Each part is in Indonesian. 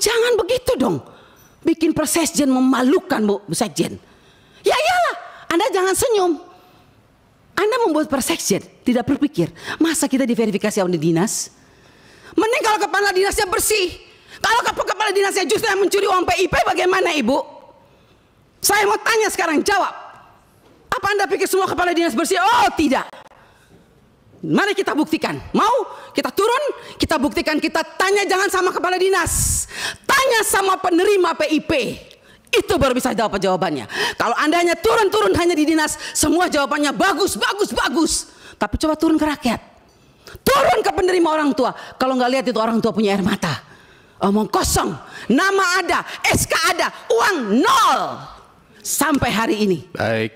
Jangan begitu dong. Bikin jen memalukan Bu, Bu Sekjen. Ya iyalah, Anda jangan senyum. Anda membuat persekjen, tidak berpikir. Masa kita diverifikasi oleh dinas? Mending kalau kepala dinasnya bersih. Kalau kepala dinasnya justru yang mencuri uang PIP bagaimana Ibu? Saya mau tanya sekarang, jawab. Apa Anda pikir semua kepala dinas bersih? Oh tidak. Mari kita buktikan. Mau? Kita turun, kita buktikan, kita tanya jangan sama kepala dinas tanya sama penerima PIP, itu baru bisa jawab jawabannya. Kalau Anda hanya turun-turun hanya di dinas, semua jawabannya bagus, bagus, bagus. Tapi coba turun ke rakyat. Turun ke penerima orang tua. Kalau nggak lihat itu orang tua punya air mata. Omong kosong. Nama ada, SK ada, uang nol. Sampai hari ini. Baik.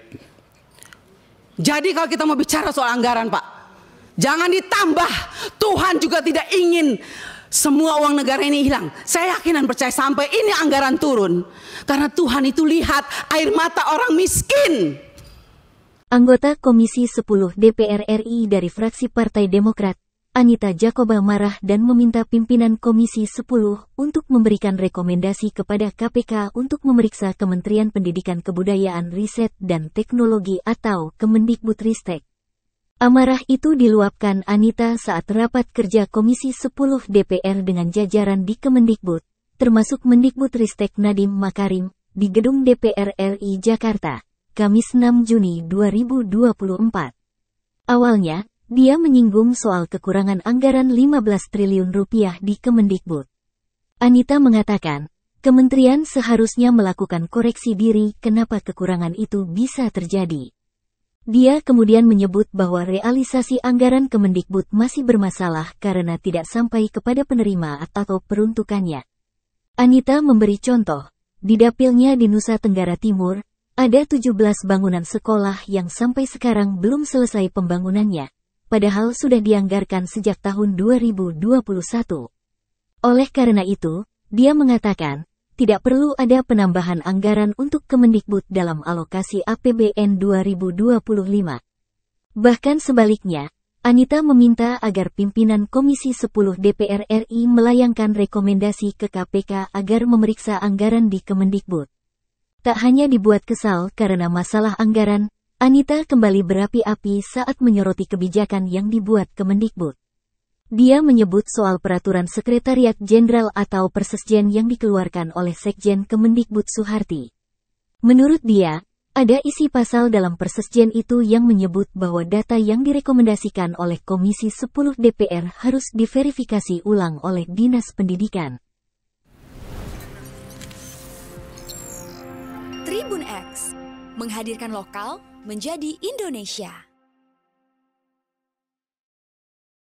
Jadi kalau kita mau bicara soal anggaran Pak. Jangan ditambah. Tuhan juga tidak ingin semua uang negara ini hilang. Saya yakin dan percaya sampai ini anggaran turun. Karena Tuhan itu lihat air mata orang miskin. Anggota Komisi 10 DPR RI dari fraksi Partai Demokrat, Anita Jakoba marah dan meminta pimpinan Komisi 10 untuk memberikan rekomendasi kepada KPK untuk memeriksa Kementerian Pendidikan Kebudayaan Riset dan Teknologi atau Kemendikbudristek. Amarah itu diluapkan Anita saat rapat kerja Komisi 10 DPR dengan jajaran di Kemendikbud, termasuk Mendikbud Ristek Nadim Makarim, di Gedung DPR RI Jakarta, Kamis 6 Juni 2024. Awalnya, dia menyinggung soal kekurangan anggaran 15 triliun rupiah di Kemendikbud. Anita mengatakan, kementerian seharusnya melakukan koreksi diri kenapa kekurangan itu bisa terjadi. Dia kemudian menyebut bahwa realisasi anggaran Kemendikbud masih bermasalah karena tidak sampai kepada penerima atau peruntukannya. Anita memberi contoh, di dapilnya di Nusa Tenggara Timur, ada 17 bangunan sekolah yang sampai sekarang belum selesai pembangunannya, padahal sudah dianggarkan sejak tahun 2021. Oleh karena itu, dia mengatakan, tidak perlu ada penambahan anggaran untuk Kemendikbud dalam alokasi APBN 2025. Bahkan sebaliknya, Anita meminta agar pimpinan Komisi 10 DPR RI melayangkan rekomendasi ke KPK agar memeriksa anggaran di Kemendikbud. Tak hanya dibuat kesal karena masalah anggaran, Anita kembali berapi-api saat menyoroti kebijakan yang dibuat Kemendikbud. Dia menyebut soal peraturan Sekretariat Jenderal atau Persesjen yang dikeluarkan oleh Sekjen Kemendikbud Suharti. Menurut dia, ada isi pasal dalam Persesjen itu yang menyebut bahwa data yang direkomendasikan oleh Komisi 10 DPR harus diverifikasi ulang oleh Dinas Pendidikan. Tribun X menghadirkan lokal menjadi Indonesia.